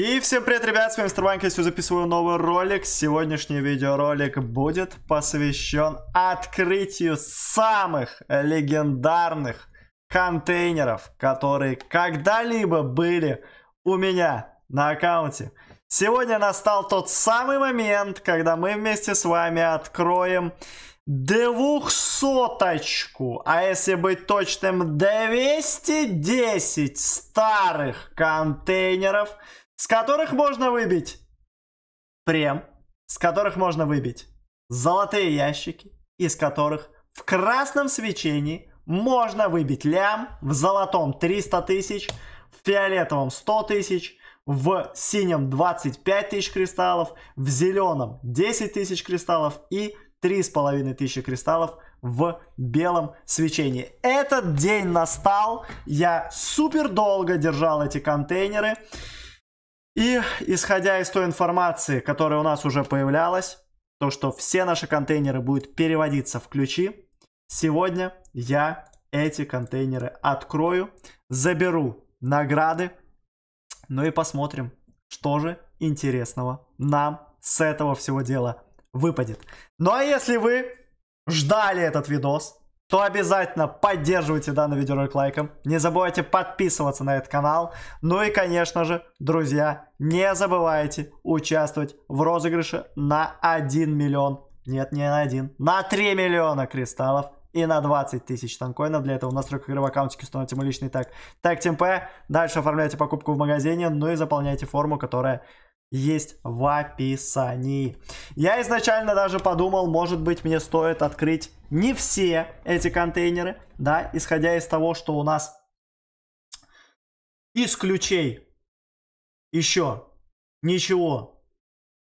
И всем привет, ребят, с вами Старбанк, я записываю новый ролик. Сегодняшний видеоролик будет посвящен открытию самых легендарных контейнеров, которые когда-либо были у меня на аккаунте. Сегодня настал тот самый момент, когда мы вместе с вами откроем двухсоточку, а если быть точным, 210 старых контейнеров с которых можно выбить прем, с которых можно выбить золотые ящики, из которых в красном свечении можно выбить лям, в золотом 300 тысяч, в фиолетовом 100 тысяч, в синем 25 тысяч кристаллов, в зеленом 10 тысяч кристаллов и 3,5 тысячи кристаллов в белом свечении. Этот день настал, я супер долго держал эти контейнеры. И исходя из той информации, которая у нас уже появлялась, то, что все наши контейнеры будут переводиться в ключи, сегодня я эти контейнеры открою, заберу награды, ну и посмотрим, что же интересного нам с этого всего дела выпадет. Ну а если вы ждали этот видос, то обязательно поддерживайте данный видеоролик лайком. Не забывайте подписываться на этот канал. Ну и, конечно же, друзья, не забывайте участвовать в розыгрыше на 1 миллион. Нет, не на 1, на 3 миллиона кристаллов и на 20 тысяч танкоинов. Для этого в настройках игры в аккаунтике установите мой личный так. Так, ТМП. Дальше оформляйте покупку в магазине, ну и заполняйте форму, которая есть в описании. Я изначально даже подумал, может быть, мне стоит открыть не все эти контейнеры, да, исходя из того, что у нас из ключей еще ничего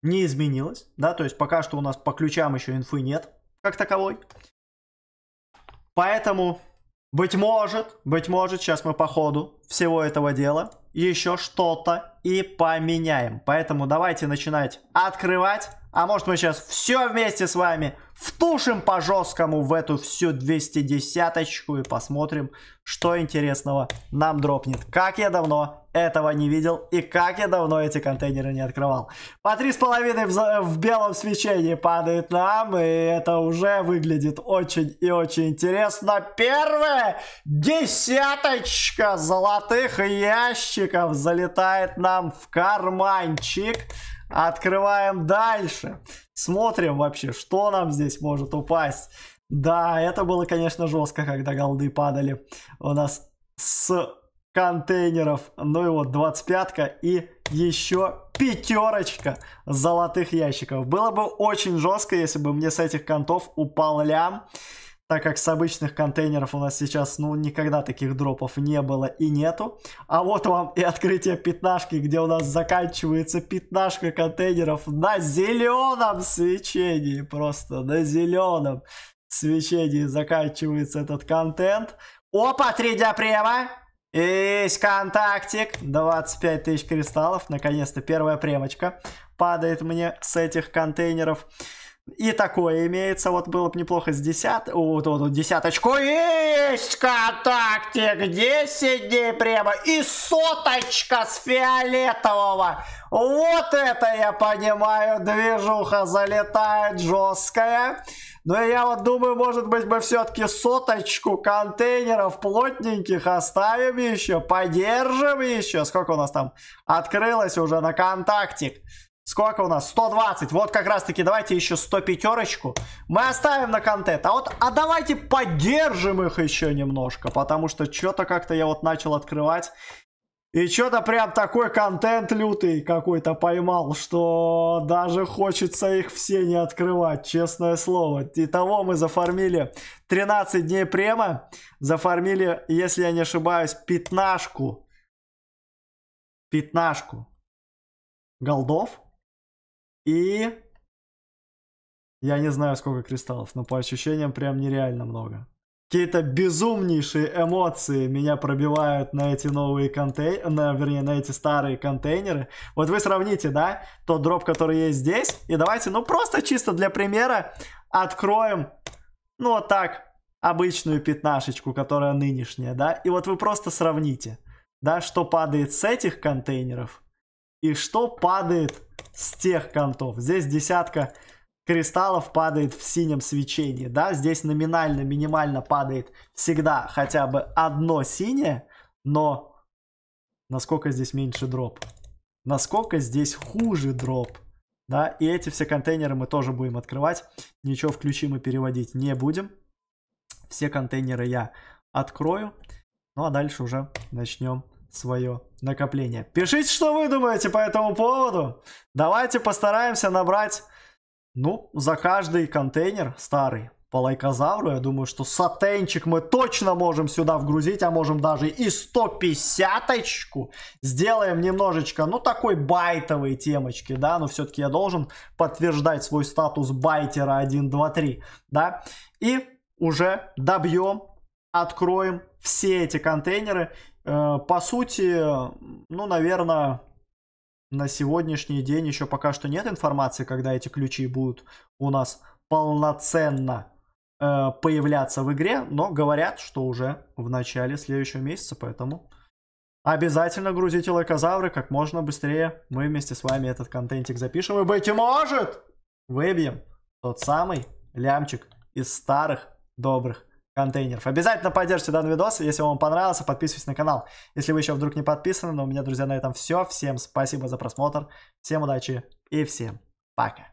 не изменилось, да, то есть пока что у нас по ключам еще инфы нет, как таковой. Поэтому, быть может, быть может, сейчас мы по ходу всего этого дела еще что-то и поменяем. Поэтому давайте начинать открывать. А может мы сейчас все вместе с вами втушим по жесткому в эту всю 210-очку и посмотрим, что интересного нам дропнет. Как я давно этого не видел и как я давно эти контейнеры не открывал. По 3,5 в, в белом свечении падает нам, и это уже выглядит очень и очень интересно. Первая десяточка золотых ящиков залетает на нам в карманчик. Открываем дальше. Смотрим вообще, что нам здесь может упасть. Да, это было, конечно, жестко, когда голды падали у нас с контейнеров. Ну и вот 25-ка и еще пятерочка золотых ящиков. Было бы очень жестко, если бы мне с этих контов упал лям так как с обычных контейнеров у нас сейчас, ну, никогда таких дропов не было и нету. А вот вам и открытие пятнашки, где у нас заканчивается пятнашка контейнеров на зеленом свечении, просто на зеленом свечении заканчивается этот контент. Опа, три дня према! Есть контактик, 25 тысяч кристаллов, наконец-то первая премочка падает мне с этих контейнеров. И такое имеется, вот было бы неплохо с десят... Вот, вот, вот десяточку есть контактик, 10 дней прямо, и соточка с фиолетового. Вот это я понимаю, движуха залетает жесткая. Но я вот думаю, может быть, мы все-таки соточку контейнеров плотненьких оставим еще, подержим еще. Сколько у нас там открылось уже на контактик? Сколько у нас? 120. Вот как раз таки давайте еще 105 пятерочку. Мы оставим на контент. А вот, а давайте поддержим их еще немножко. Потому что что-то как-то я вот начал открывать. И что-то прям такой контент лютый какой-то поймал, что даже хочется их все не открывать, честное слово. Итого мы зафармили 13 дней према, зафармили, если я не ошибаюсь, пятнашку. Пятнашку голдов. И... Я не знаю, сколько кристаллов, но по ощущениям прям нереально много. Какие-то безумнейшие эмоции меня пробивают на эти новые контейнеры, на, вернее, на эти старые контейнеры. Вот вы сравните, да, тот дроп, который есть здесь. И давайте, ну просто чисто для примера, откроем, ну вот так, обычную пятнашечку, которая нынешняя, да. И вот вы просто сравните, да, что падает с этих контейнеров и что падает с тех контов? Здесь десятка кристаллов падает в синем свечении, да? Здесь номинально, минимально падает всегда хотя бы одно синее, но насколько здесь меньше дроп? Насколько здесь хуже дроп? Да, и эти все контейнеры мы тоже будем открывать. Ничего включим и переводить не будем. Все контейнеры я открою. Ну а дальше уже начнем свое накопление. Пишите, что вы думаете по этому поводу. Давайте постараемся набрать, ну, за каждый контейнер старый по лайкозавру. Я думаю, что сатенчик мы точно можем сюда вгрузить, а можем даже и 150-очку. Сделаем немножечко, ну, такой байтовой темочки, да, но все-таки я должен подтверждать свой статус байтера 1, 2, 3, да. И уже добьем, откроем все эти контейнеры Э, по сути, ну, наверное, на сегодняшний день еще пока что нет информации, когда эти ключи будут у нас полноценно э, появляться в игре, но говорят, что уже в начале следующего месяца, поэтому обязательно грузите лайкозавры как можно быстрее. Мы вместе с вами этот контентик запишем и, быть может, выбьем тот самый лямчик из старых добрых контейнеров. Обязательно поддержите данный видос, если вам понравился, подписывайтесь на канал. Если вы еще вдруг не подписаны, но у меня, друзья, на этом все. Всем спасибо за просмотр, всем удачи и всем пока.